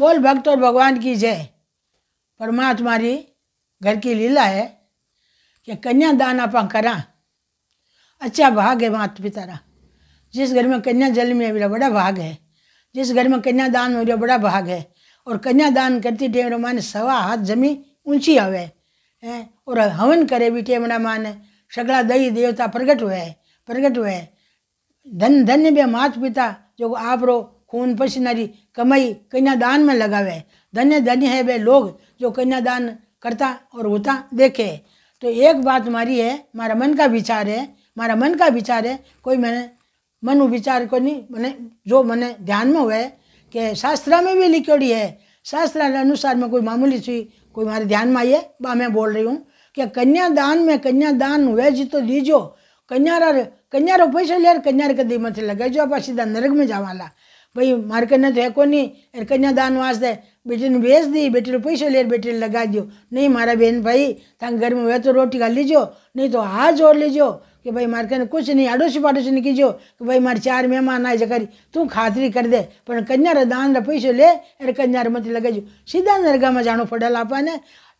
बोल भक्त और भगवान की जय परमात्मा री घर की लीला है कि कन्या दान आप करा अच्छा भाग है माता पिता रा जिस घर में कन्या जल में बड़ा भाग है जिस घर में कन्या दान हो रहा बड़ा भाग है और कन्यादान करती टेमड़ा माने सवा हाथ जमी ऊंची हवे है और हवन करे भी टेमड़ा माने सगड़ा दही देवता प्रगट हुए प्रगट हुए धन धन्य बे माता पिता जो आप रो खून पसीना री कमाई कन्यादान में लगावे धन्य धन्य है वे लोग जो कन्यादान करता और होता देखे तो एक बात मारी है मारा मन का विचार है मारा मन का विचार है कोई मैंने मन विचार को नहीं मैंने जो मैंने ध्यान में हुआ है के शास्त्र में भी लिखोड़ी है शास्त्र अनुसार में कोई मामूली सी कोई हमारे ध्यान में आई है बा मैं बोल रही हूँ कि कन्यादान में कन्यादान वेज तो दीजो कन्यारा कन्यारो पैसा लेर कन्यार कदी मत लगे जो आप सीधा नरक में जावाला भाई मार कन्या तो है को नहीं कन्यादान वास्ते बेटी ने भेज दी बेटी ने पैसे लेर बेटी ने लगा दियो नहीं मारा बहन भाई तंग घर में हुए तो रोटी खा लीजियो नहीं तो हाथ जोड़ लीजिए કે ભાઈ માર કેને કુછ નહી આડોસી પાડોસી ન કીજો કે ભાઈ માર ચાર મેમાન આય જકરી તું ખાત્રી કર દે પણ કન્યાદાન રે દાન રે પૈસો લે એ કન્યાર મત લગાઈજો સીધા નરગ માં જાનો પડે લાવને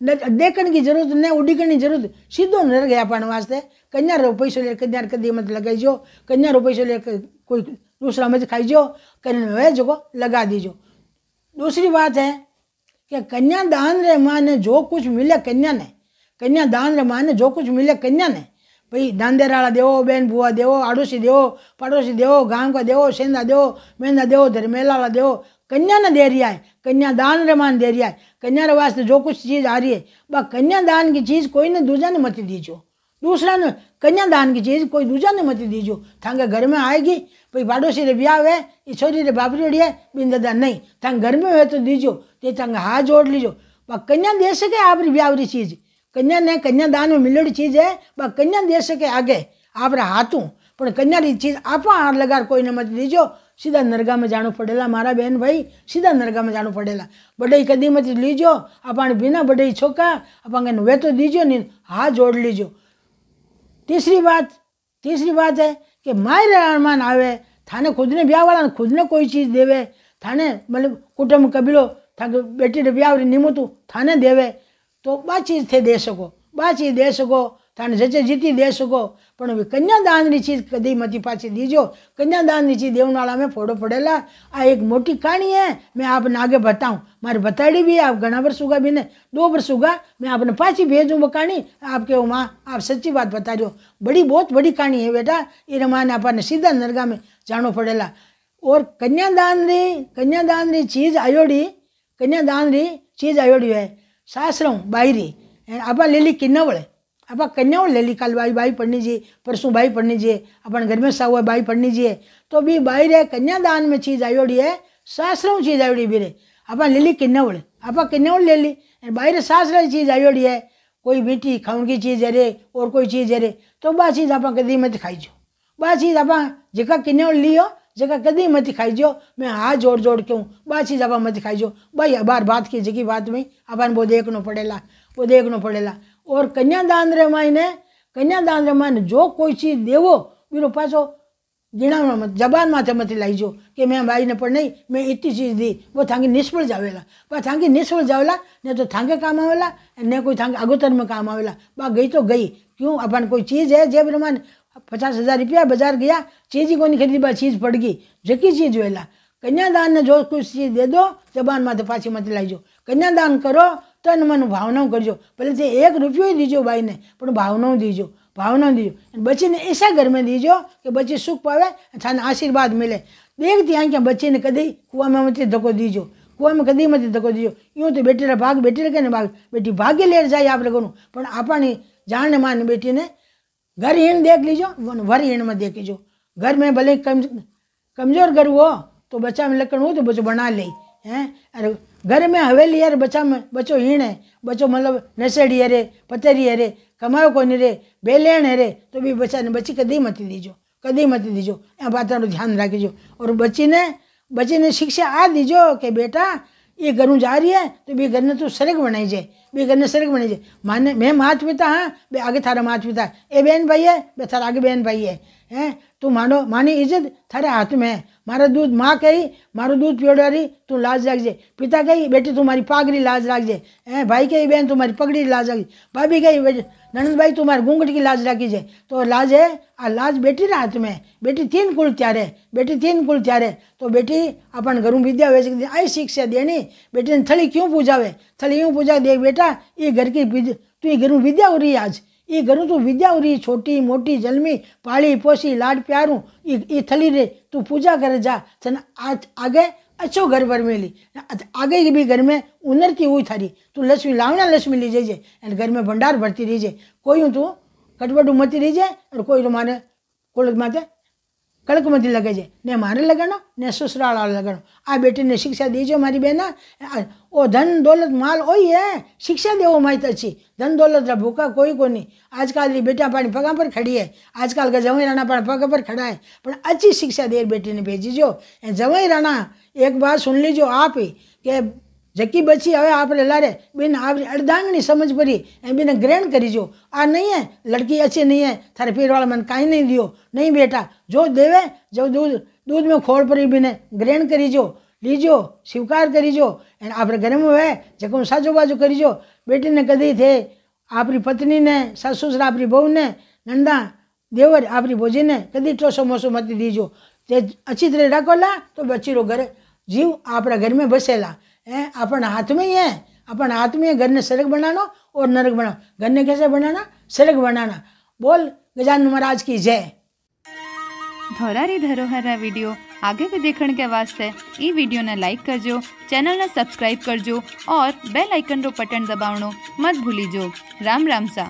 ને દેખણ ની જરૂર ન ને ઉડી કણી જરૂર સીધો નરગયા પાણવા માટે કન્યા રો પૈસો લે કન્યાર કદી મત લગાઈજો કન્યા રો પૈસો લે કોઈ બીજું રામે જ ખાઈજો કને મે જો લગા દીજો બીજી વાત હે કે કન્યાદાન રે માને જો કુછ મિલે કન્યાને કન્યાદાન રે માને જો કુછ મિલે કન્યાને भाई नांदेराला देव बहन बुआ देवो आड़ोसी देवो पड़ोसी देवो गाँव का देवो सेंधा देवो मेंदा देवो धर्मेला देवो कन्या ना दे रहा है कन्या दान रमान दे रहा है कन्या रे वास्ते जो कुछ चीज़ आ रही है बा कन्या दान की चीज़ कोई ने दूजा ने मत दीजो दूसरा ने कन्या दान की चीज़ कोई दूजा ने मत दीजो थांगे घर में आएगी भाई पड़ोसी रे ब्याह है ये छोरी रे बापरी रही है बिन दादा नहीं थांगे घर में हुए तो दीजो ये थांगे हाथ जोड़ लीजो बा कन्या दे सके आप रे चीज़ કન્યા ને કન્યાદાન મિલડ ચીજ હે બા કન્યા દે શકે આગે આપણે હાથું પણ કન્યાની ચીજ આપવા હાથ લગાર કોઈને મત દીજો સીધા નરગામાં જાણું પડેલા મારા બહેન ભાઈ સીધા નરગામાં જાણું પડેલા બડાઈ કદીમાંથી લીજો આપણે બિના બડાઈ છોકા આપણે વહેતો દીજો ને હા જોડ લીજો तीसरी बात तीसरी बात है कि मायरे अरमान आवे थाने खुद ने ब्याह वाला खुद ने कोई चीज़ देवे थाने मतलब कुटुंब कबीलो था बेटी ने ब्याह निमो तू थाने देवे તો પાછી થઈ દઈ શકો પાછી દઈ શકો તાને જચે જીતી દઈ શકો પણ હવે કન્યાદાનની ચીજ કદીમાંથી પાછી દીજો કન્યાદાનની चीज देवनाला में फोड़ो પડેલા आ एक मोटी कहानी है मैं આપને આગે बताऊँ मारे बताड़ी भी आप घना वर्ष उगा भी ने दो वर्ष उगा मैं आपने पाची भेजूँ कहानी आपके वो माँ आप सच्ची बात बता रहे हो बड़ी बहुत बड़ी कहानी है बेटा ये माँ ने सीधा नरगा में जानो पड़ेला और कन्यादान री कन्यादान री चीज आयोडी कन्यादान री चीज आयोडी है સાસરમ બાયરી એન્ડ આભા લેલી કિન્નવળે આભા કન્યાઓ લેલી કાલ બાઈ બાઈ पढ़नी जी परसों बाई पढ़नी जी अपन घर में साहुआ बाई पढ़नी जी तो भी बाई रे कन्यादान में चीज़ आयोड़ी है सासरों चीज़ आयोड़ी भी रे अपन लेली किन्नवड़े आप किन्नवड़ ले ली बाई रे सासरा चीज़ आयोड़ी है कोई मीठी खाने की चीज़ है रे और कोई चीज़ है रे तो बा चीज़ आप कदी मत खाई जो बा चीज़ आप जिका ली लियो जगह कदी मत खाइजो मैं हाथ जोड़ जोड़ के हूँ बाछी जगह मत खाइजो भाई अबार बात की जगह बात में अबार वो देखना पड़ेला वो देखना पड़ेला और कन्यादान रे मायने कन्यादान रे मायने जो कोई चीज देवो मेरे पास गिणावना मत जबान माथे मत लाइजो कि मैं भाई ने पर नहीं मैं इतनी चीज दी वो थांगे निष्फल जावेला पर थांगे निष्फल जावेला न तो थांगे काम आवेला न कोई थांगे अगोतर में काम आवेला बा गई तो गई क्यों अपन कोई चीज़ है जे प्रमाण अब पचास हज़ार रुपया बाज़ार गया चीज़ ही कोनी खरीदी बा चीज़ पड़ गई जेकी चीज़ वेला कन्यादान ने जो कुछ चीज़ दे दो जबान माथे पाछी मत लाइजो कन्यादान करो તન મન ભાવનાઓ કરજો ભલે તે એક રૂપિયો દીજો ભાઈને પણ ભાવનાઓ દીજો ભાવનાઓ દીજો બચ્ચીને એસા ઘરમાં દીજો કે બચ્ચી સુખ પાવે થાને આશીર્વાદ મળે દેખ ત્યાં ક્યાં બચ્ચીને કદી કુવામાં મતે ધક્કો દીજો કુવામાં કદી મતે ધક્કો દીજો યું તો બેટીરા ભાગ બેટીરા કે ભાગ બેટી ભાગે લેર જાય આપણે કોનું પણ આપણી જાણે માની બેટીને घर हीन देख लीजो वर हीन में देख लीजिए घर में भले कम कमज़ोर घर हुआ तो बच्चा में लकड़ हो तो बच्चों बना ले हैं अरे घर में हवेली अरे बच्चा में बच्चों हीण है बच्चों मतलब नशेड़ी अरे पतेरी अरे कमायो नहीं रे बेलेण अरे तो भी बच्चा ने बच्ची कदी मत दीजो कदी मत दीजो ए बात ध्यान रखीजो और बच्ची ने बच्ची ने शिक्षा आ दीजो कि बेटा એ ઘરનું જારી હે તો બે ઘરને તું સરગ બનાવી જાય બે ઘરને સરગ બનાવી જાય માને મેં માત પિતા હા બે આગે તારા માત પિતા એ બહેન ભાઈ હે બે તારા આગે બહેન ભાઈ હે હે તું માનો માની ઇજ્જત તારા હાથમાં હે મારા દૂધ માં કહી મારું દૂધ પીવડાવી તું લાજ રાખજે પિતા કહી બેટી તું મારી પાઘડી લાજ રાખજે હે ભાઈ કહી બેન તું મારી પગડી લાજ રાખજે ભાભી કહી નણંદભાई તું મારી ઘૂંઘટ की લાજ રાખી છે તો લાજ હે આ લાજ બેટીના હાથમાં બેટી તીન કુલ ત્યારે બેટી તીન કુલ ત્યારે તો બેટી अपन ઘરું વિદ્યા હોય છે આ શિક્ષા દેની બેટીને થળી ક્યું પૂજાવે થળી यूँ पूजा दे बेटा ये घर की तू ये घर में विद्या हो रही है आज એ ઘરું તું વિદ્યાવરી છોટી મોટી જન્મી પાળી પોસી લાડ પ્યારું એ થલી રે तू पूजा कर जा तने आगे अच्छो घर भर मिली आगे भी घर में उन्नति हुई थारी तू लक्ष्मी लावना लक्ष्मी लीजिए और घर में भंडार भरती रहिए कोई तू कटबड़ू मती रहिए और कोई माने कोलक माते કડક મધી લગે છે ને મારે લગાડો ને સસુરાળવાળો લગાડો આ બેટીને શિક્ષા દેજો મારી બેના ઓ ધન દોલત માલ હોય હે શિક્ષા દેવો માહિતર છે ધન દોલત રા ભૂખા કોઈ કોની આજકાલ રી બેટા પાણી પગા પર ખડી હે આજકાल का जवई राणा पानी पग पर खड़ा है પણ अच्छी शिक्षा देर बेटी ने भेजी जो जवई राणा एक बात सुन लीजिए आप ही कि જકી પછી હવે આપણે લારે બેન આપણી અડધાંગની સમજ ભરી એ બેને ગ્રહણ કરીજો આ નહીં હે લડકી અચ્છી નહીં હે તારે પીરવાળા મને કાંઈ નહીં દો નહીં બેટા જો દેવે જો દૂધ દૂધ મેં ખોળ પરી બેને ગ્રહણ કરીજો લીજો સ્વીકાર કરીજો અને આપણે ઘરમાં વહે જકું સાજો બાજુ કરીજો બેટીને કદી થે આપણી પત્નીને સાસુ સસરા આપણી બહુને નંદા દેવર આપણી ભોજીને કદી ટોસો મોસો મતી દીજો તે અચિત રાખોલા તો બચીરો ઘરે જીવ આપણા ઘરમાં બસેલા है अपन हाथ में ही है अपन हाथ में घर ने सरक बनाना और नरक बनाओ घर ने कैसे बनाना सरक बनाना बोल गजानन महाराज की जय ધોરારી ધરોહરના વિડીયો આગે ભી દેખણ કે વાસ્તે ઈ વિડીયોને લાઈક કરજો ચેનલને સબસ્ક્રાઇબ કરજો ઓર બેલ આઇકન રો બટન દબાવણો મત ભૂલીજો રામ રામ સા